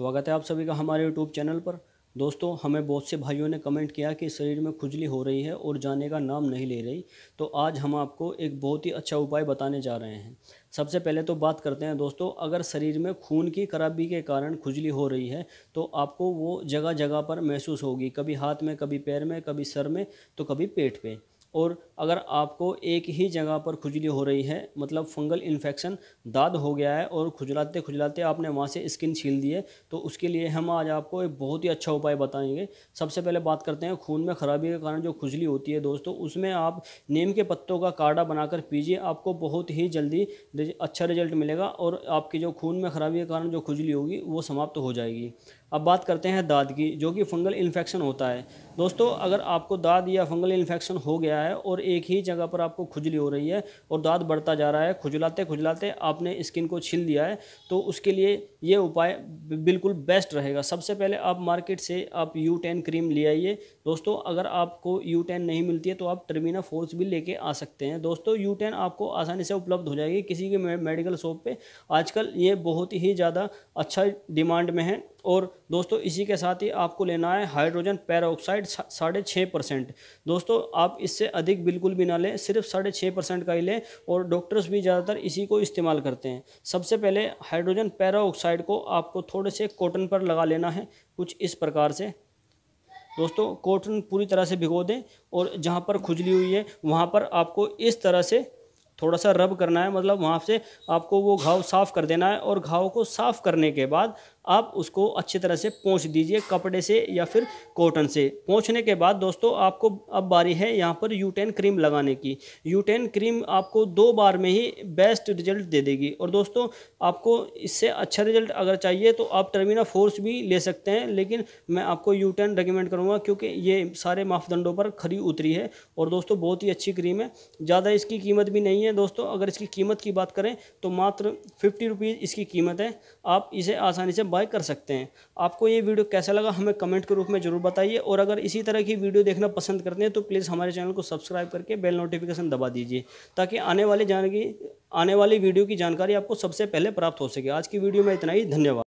स्वागत है आप सभी का हमारे यूट्यूब चैनल पर दोस्तों हमें बहुत से भाइयों ने कमेंट किया कि शरीर में खुजली हो रही है और जाने का नाम नहीं ले रही तो आज हम आपको एक बहुत ही अच्छा उपाय बताने जा रहे हैं सबसे पहले तो बात करते हैं दोस्तों अगर शरीर में खून की खराबी के कारण खुजली हो रही है तो आपको वो जगह जगह पर महसूस होगी कभी हाथ में कभी पैर में कभी सर में तो कभी पेट पे और अगर आपको एक ही जगह पर खुजली हो रही है मतलब फंगल इन्फेक्शन दाद हो गया है और खुजलाते खुजलाते आपने वहाँ से स्किन छील दी है तो उसके लिए हम आज आपको एक बहुत ही अच्छा उपाय बताएंगे सबसे पहले बात करते हैं खून में खराबी के कारण जो खुजली होती है दोस्तों उसमें आप नीम के पत्तों का काढ़ा बनाकर पीजिए आपको बहुत ही जल्दी अच्छा रिजल्ट मिलेगा और आपकी जो खून में खराबी के कारण जो खुजली होगी वो समाप्त हो जाएगी अब बात करते हैं दाद की जो कि फंगल इन्फेक्शन होता है दोस्तों अगर आपको दाद या फंगल इन्फेक्शन हो गया गया है और एक ही जगह पर आपको खुजली हो रही है और दांत बढ़ता जा रहा है खुजलाते खुजलाते आपने स्किन को छिल दिया है तो उसके लिए ये उपाय बिल्कुल बेस्ट रहेगा सबसे पहले आप मार्केट से आप यू टेन क्रीम ले आइए दोस्तों अगर आपको यू टेन नहीं मिलती है तो आप टर्मिना फोर्स भी लेके आ सकते हैं दोस्तों यू टेन आपको आसानी से उपलब्ध हो जाएगी किसी के मेडिकल शॉप पर आजकल ये बहुत ही ज़्यादा अच्छा डिमांड में है और दोस्तों इसी के साथ ही आपको लेना है हाइड्रोजन पैरोक्साइड साढ़े छः परसेंट दोस्तों आप इससे अधिक बिल्कुल भी ना लें सिर्फ साढ़े छः परसेंट का ही लें और डॉक्टर्स भी ज़्यादातर इसी को इस्तेमाल करते हैं सबसे पहले हाइड्रोजन पैराऑक्साइड को आपको थोड़े से कॉटन पर लगा लेना है कुछ इस प्रकार से दोस्तों कॉटन पूरी तरह से भिगो दें और जहाँ पर खुजली हुई है वहाँ पर आपको इस तरह से थोड़ा सा रब करना है मतलब वहाँ से आपको वो घाव साफ़ कर देना है और घाव को साफ़ करने के बाद आप उसको अच्छी तरह से पहुँच दीजिए कपड़े से या फिर कॉटन से पहुँचने के बाद दोस्तों आपको अब बारी है यहाँ पर यूटेन क्रीम लगाने की यूटेन क्रीम आपको दो बार में ही बेस्ट रिजल्ट दे देगी और दोस्तों आपको इससे अच्छा रिजल्ट अगर चाहिए तो आप टर्मिना फोर्स भी ले सकते हैं लेकिन मैं आपको यूटेन रिकमेंड करूँगा क्योंकि ये सारे मापदंडों पर खरी उतरी है और दोस्तों बहुत ही अच्छी क्रीम है ज़्यादा इसकी कीमत भी नहीं है दोस्तों अगर इसकी कीमत की बात करें तो मात्र फिफ्टी रुपीज़ इसकी कीमत है आप इसे आसानी से बाय कर सकते हैं आपको ये वीडियो कैसा लगा हमें कमेंट के रूप में ज़रूर बताइए और अगर इसी तरह की वीडियो देखना पसंद करते हैं तो प्लीज़ हमारे चैनल को सब्सक्राइब करके बेल नोटिफिकेशन दबा दीजिए ताकि आने वाले जान आने वाली वीडियो की जानकारी आपको सबसे पहले प्राप्त हो सके आज की वीडियो में इतना ही धन्यवाद